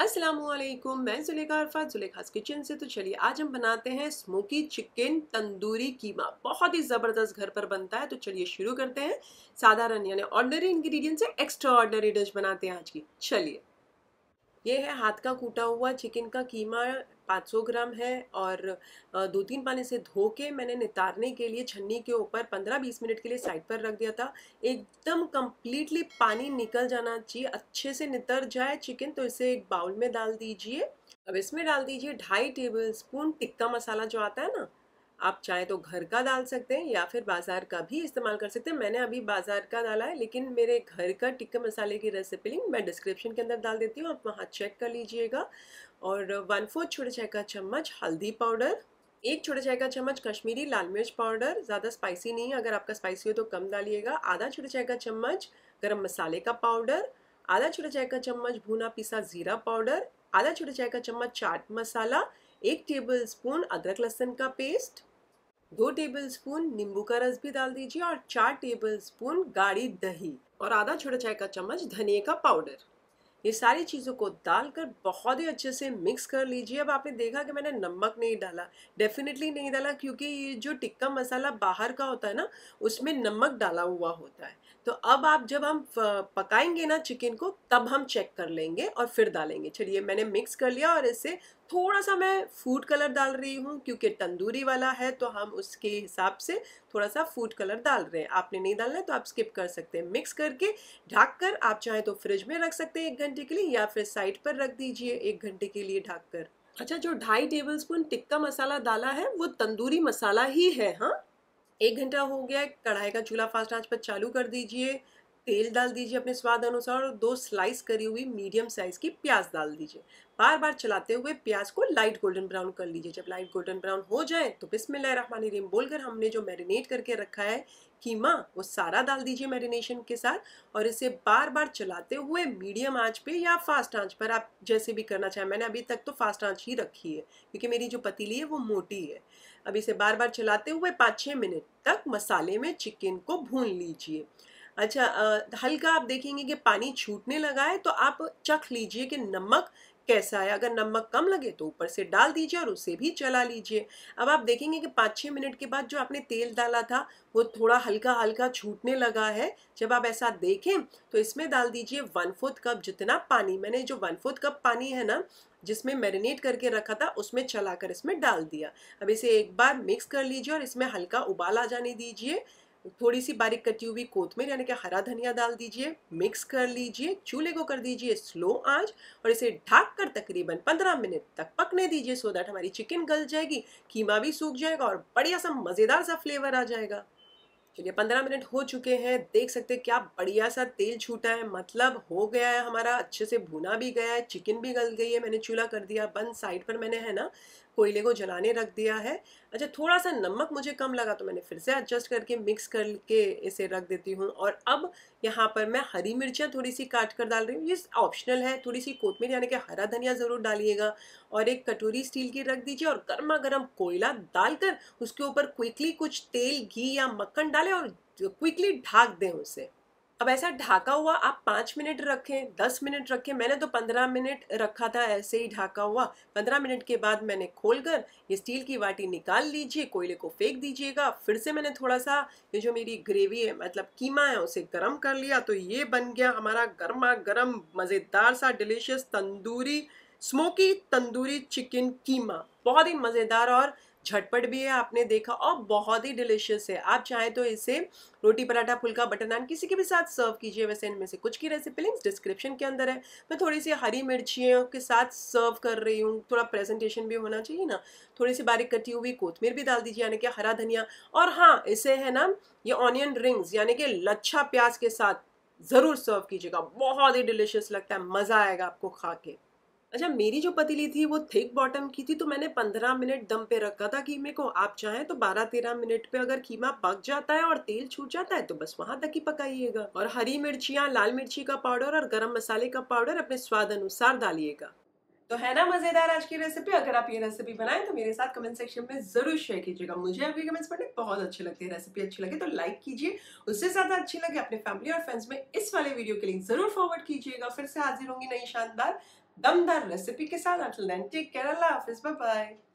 असलम मैं जुलेखा अरफात जुलेखा किचन से तो चलिए आज हम बनाते हैं स्मोकी चिकन तंदूरी कीमा बहुत ही ज़बरदस्त घर पर बनता है तो चलिए शुरू करते हैं साधारण यानी ऑर्डनरी इंग्रेडिएंट से एक्स्ट्रा ऑर्डनरी डिश बनाते हैं आज की चलिए ये है हाथ का कूटा हुआ चिकन का कीमा 500 ग्राम है और दो तीन पानी से धो के मैंने नितारने के लिए छन्नी के ऊपर 15-20 मिनट के लिए साइड पर रख दिया था एकदम कम्प्लीटली पानी निकल जाना चाहिए अच्छे से नितर जाए चिकन तो इसे एक बाउल में डाल दीजिए अब इसमें डाल दीजिए ढाई टेबल स्पून टिक्का मसाला जो आता है ना आप चाहे तो घर का डाल सकते हैं या फिर बाज़ार का भी इस्तेमाल कर सकते हैं मैंने अभी बाज़ार का डाला है लेकिन मेरे घर का टिक्का मसाले की रेसिपी लिंक मैं डिस्क्रिप्शन के अंदर डाल देती हूँ आप वहाँ चेक कर लीजिएगा और वन फोर्थ छोटे चाय का चम्मच हल्दी पाउडर एक छोटे चाय का चम्मच कश्मीरी लाल मिर्च पाउडर ज़्यादा स्पाइसी नहीं अगर आपका स्पाइसी हो तो कम डालिएगा आधा छोटे चाय का चम्मच गरम मसाले का पाउडर आधा छोटे चाय का चम्मच भुना पिसा ज़ीरा पाउडर आधा छोटे चाय का चम्मच चाट मसाला एक टेबल स्पून अदरक लहसुन का पेस्ट दो टेबलस्पून नींबू का रस भी डाल दीजिए और चार टेबलस्पून गाढ़ी दही और आधा छोटा चाय का चम्मच धनिया का पाउडर ये सारी चीज़ों को डालकर बहुत ही अच्छे से मिक्स कर लीजिए अब आपने देखा कि मैंने नमक नहीं डाला डेफिनेटली नहीं डाला क्योंकि ये जो टिक्का मसाला बाहर का होता है ना उसमें नमक डाला हुआ होता है तो अब आप जब हम पकाएंगे ना चिकन को तब हम चेक कर लेंगे और फिर डालेंगे चलिए मैंने मिक्स कर लिया और इसे थोड़ा सा मैं फूड कलर डाल रही हूँ क्योंकि तंदूरी वाला है तो हम उसके हिसाब से थोड़ा सा फूड कलर डाल रहे हैं आपने नहीं डालना है तो आप स्किप कर सकते हैं मिक्स करके ढक कर आप चाहें तो फ्रिज में रख सकते हैं एक घंटे के लिए या फिर साइड पर रख दीजिए एक घंटे के लिए ढक कर अच्छा जो ढाई टेबल स्पून टिक्का मसाला डाला है वो तंदूरी मसाला ही है हाँ एक घंटा हो गया कढ़ाई का चूल्हा फास्ट आँच पर चालू कर दीजिए तेल डाल दीजिए अपने स्वाद अनुसार और दो स्लाइस करी हुई मीडियम साइज़ की प्याज डाल दीजिए बार बार चलाते हुए प्याज को लाइट गोल्डन ब्राउन कर लीजिए जब लाइट गोल्डन ब्राउन हो जाए तो रिम बोलकर हमने जो मैरिनेट करके रखा है कीमा वो सारा डाल दीजिए मैरिनेशन के साथ और इसे बार बार चलाते हुए मीडियम आंच पे या फास्ट आंच पर आप जैसे भी करना चाहें मैंने अभी तक तो फास्ट आंच ही रखी है क्योंकि मेरी जो पतीली है वो मोटी है अब इसे बार बार चलाते हुए पाँच छः मिनट तक मसाले में चिकन को भून लीजिए अच्छा हल्का आप देखेंगे कि पानी छूटने लगा है तो आप चख लीजिए कि नमक कैसा है अगर नमक कम लगे तो ऊपर से डाल दीजिए और उसे भी चला लीजिए अब आप देखेंगे कि पाँच छः मिनट के बाद जो आपने तेल डाला था वो थोड़ा हल्का हल्का छूटने लगा है जब आप ऐसा देखें तो इसमें डाल दीजिए वन फोर्थ कप जितना पानी मैंने जो वन फोर्थ कप पानी है ना जिसमें मैरिनेट करके रखा था उसमें चला इसमें डाल दिया अब इसे एक बार मिक्स कर लीजिए और इसमें हल्का उबाल आ जाने दीजिए थोड़ी सी बारीक कटी हुई कोथमीर यानी कि हरा धनिया डाल दीजिए मिक्स कर लीजिए चूल्हे को कर दीजिए स्लो आंच और इसे ढाक कर तकरीबन 15 मिनट तक पकने दीजिए सो दैट हमारी चिकन गल जाएगी कीमा भी सूख जाएगा और बढ़िया सा मज़ेदार सा फ्लेवर आ जाएगा चलिए पंद्रह मिनट हो चुके हैं देख सकते हैं क्या बढ़िया सा तेल छूटा है मतलब हो गया है हमारा अच्छे से भुना भी गया है चिकन भी गल गई है मैंने चूल्हा कर दिया बंद साइड पर मैंने है ना कोयले को जलाने रख दिया है अच्छा थोड़ा सा नमक मुझे कम लगा तो मैंने फिर से एडजस्ट करके मिक्स करके इसे रख देती हूँ और अब यहाँ पर मैं हरी मिर्चियाँ थोड़ी सी काट कर डाल रही हूँ ये ऑप्शनल है थोड़ी सी कोतमीर यानी कि हरा धनिया ज़रूर डालिएगा और एक कटोरी स्टील की रख दीजिए और गर्मा गर्म कोयला डालकर उसके ऊपर क्विकली कुछ तेल घी या मक्खन डालें और क्विकली ढाक दें उसे अब ऐसा ढाका हुआ आप पाँच मिनट रखें दस मिनट रखें मैंने तो पंद्रह मिनट रखा था ऐसे ही ढाका हुआ पंद्रह मिनट के बाद मैंने खोलकर ये स्टील की वाटी निकाल लीजिए कोयले को फेंक दीजिएगा फिर से मैंने थोड़ा सा ये जो मेरी ग्रेवी है मतलब कीमा है उसे गर्म कर लिया तो ये बन गया हमारा गर्मा गर्म मज़ेदार सा delicious tandoori smoky tandoori chicken keema बहुत ही मज़ेदार और झटपट भी है आपने देखा और बहुत ही डिलिशियस है आप चाहें तो इसे रोटी पराठा फुल्का बटर नान किसी के भी साथ सर्व कीजिए वैसे इनमें से कुछ की रेसिपी लिंक्स डिस्क्रिप्शन के अंदर है मैं थोड़ी सी हरी मिर्चियों के साथ सर्व कर रही हूँ थोड़ा प्रेजेंटेशन भी होना चाहिए ना थोड़ी सी बारीक कटी हुई कोथमीर भी डाल दीजिए यानी कि हरा धनिया और हाँ इसे है ना ये ऑनियन रिंग्स यानी कि लच्छा प्याज के साथ ज़रूर सर्व कीजिएगा बहुत ही डिलिशियस लगता है मज़ा आएगा आपको खा के अच्छा मेरी जो पतीली थी वो थिक बॉटम की थी तो मैंने पंद्रह मिनट दम पे रखा था कीमे को आप चाहें तो बारह तेरह मिनट पे अगर कीमा पक जाता है और तेल छूट जाता है तो बस वहां तक ही पकाइएगा और हरी मिर्चियाँ लाल मिर्ची का पाउडर और गर्म मसाले का पाउडर अपने स्वाद अनुसार डालिएगा तो है ना मजेदार आज की रेसिपी अगर आप ये रेसिपी बनाएं तो मेरे साथ कमेंट सेक्शन में जरूर शेयर कीजिएगा मुझे आपके कमेंट्स पढ़ने बहुत अच्छे लगते हैं रेसिपी अच्छी लगे तो लाइक कीजिए उससे ज्यादा अच्छी लगे अपने फैमिली और फ्रेंड्स में इस वाले वीडियो के लिंक जरूर फॉरवर्ड कीजिएगा फिर से हाजिर होंगी नई शानदार दमदार रेसिपी के साथ until then take care bye bye